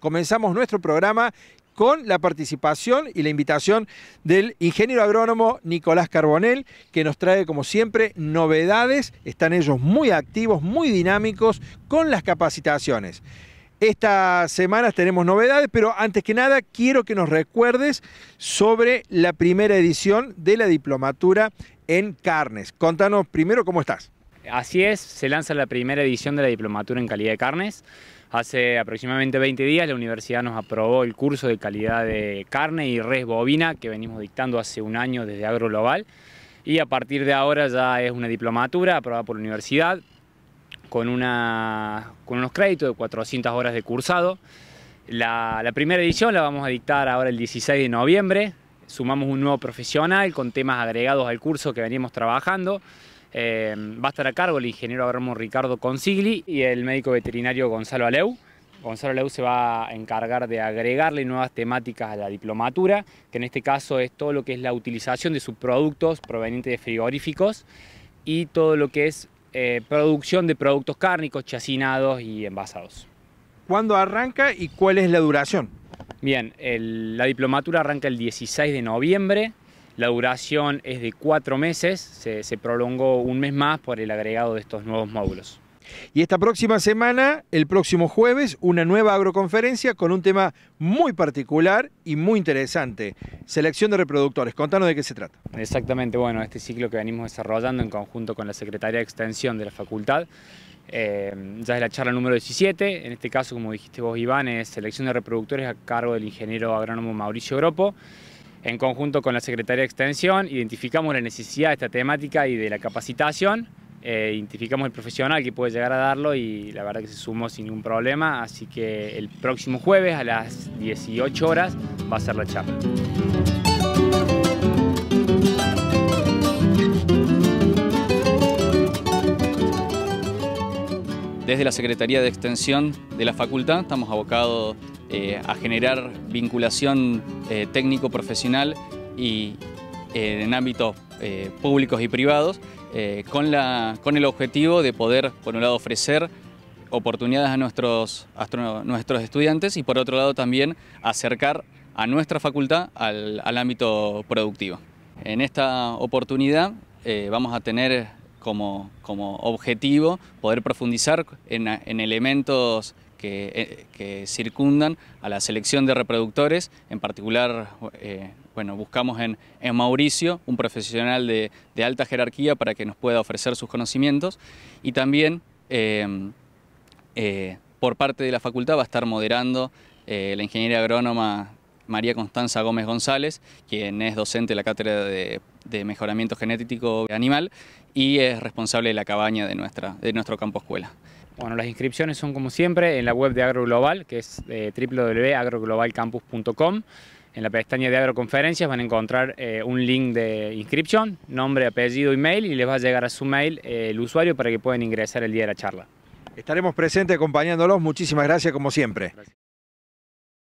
comenzamos nuestro programa con la participación y la invitación del ingeniero agrónomo Nicolás Carbonel, que nos trae, como siempre, novedades. Están ellos muy activos, muy dinámicos con las capacitaciones. Estas semanas tenemos novedades, pero antes que nada quiero que nos recuerdes sobre la primera edición de la diplomatura en carnes. Contanos primero cómo estás. Así es, se lanza la primera edición de la Diplomatura en Calidad de Carnes. Hace aproximadamente 20 días la universidad nos aprobó el curso de calidad de carne y res bovina que venimos dictando hace un año desde Global. y a partir de ahora ya es una diplomatura aprobada por la universidad con, unos créditos de 400 horas de cursado. La, la primera edición la vamos a dictar ahora el 16 de noviembre. Sumamos un nuevo profesional con temas agregados al curso que venimos trabajando. Eh, va a estar a cargo el ingeniero agrónomo Ricardo Consigli y el médico veterinario Gonzalo Aleu. Gonzalo Aleu se va a encargar de agregarle nuevas temáticas a la diplomatura, que en este caso es todo lo que es la utilización de subproductos provenientes de frigoríficos y todo lo que es eh, producción de productos cárnicos, chacinados y envasados. ¿Cuándo arranca y cuál es la duración? Bien, la diplomatura arranca el 16 de noviembre la duración es de cuatro meses, se, prolongó un mes más por el agregado de estos nuevos módulos. Y esta próxima semana, el próximo jueves, una nueva agroconferencia con un tema muy particular y muy interesante, selección de reproductores. Contanos de qué se trata. Exactamente, bueno, este ciclo que venimos desarrollando en conjunto con la Secretaría de Extensión de la Facultad, eh, ya es la charla número 17, en este caso, como dijiste vos Iván, es selección de reproductores a cargo del ingeniero agrónomo Mauricio Gropo. En conjunto con la Secretaría de Extensión identificamos la necesidad de esta temática y de la capacitación. Eh, identificamos el profesional que puede llegar a darlo y la verdad que se sumó sin ningún problema, así que el próximo jueves a las 18 horas va a ser la charla. Desde la Secretaría de Extensión de la Facultad estamos abocados eh, a generar vinculación eh, técnico-profesional y eh, en ámbitos públicos y privados, con, el objetivo de poder, por un lado, ofrecer oportunidades a nuestros, nuestros estudiantes y por otro lado también acercar a nuestra facultad al, ámbito productivo. En esta oportunidad vamos a tener como, objetivo poder profundizar en, en elementos eh, que, circundan a la selección de reproductores. En particular, eh, bueno, buscamos en, Mauricio un profesional de, alta jerarquía para que nos pueda ofrecer sus conocimientos y también em, eh, por parte de la facultad va a estar moderando la ingeniería agrónoma María Constanza Gómez González, quien es docente de la Cátedra de, Mejoramiento Genético Animal y es responsable de la cabaña de, nuestra, de nuestro campo escuela. Bueno, las inscripciones son como siempre en la web de AgroGlobal, que es eh, www.agroglobalcampus.com. En la pestaña de agroconferencias van a encontrar eh, un link de inscripción, nombre, apellido, email y les va a llegar a su mail eh, el usuario para que puedan ingresar el día de la charla. Estaremos presentes acompañándolos. Muchísimas gracias como siempre.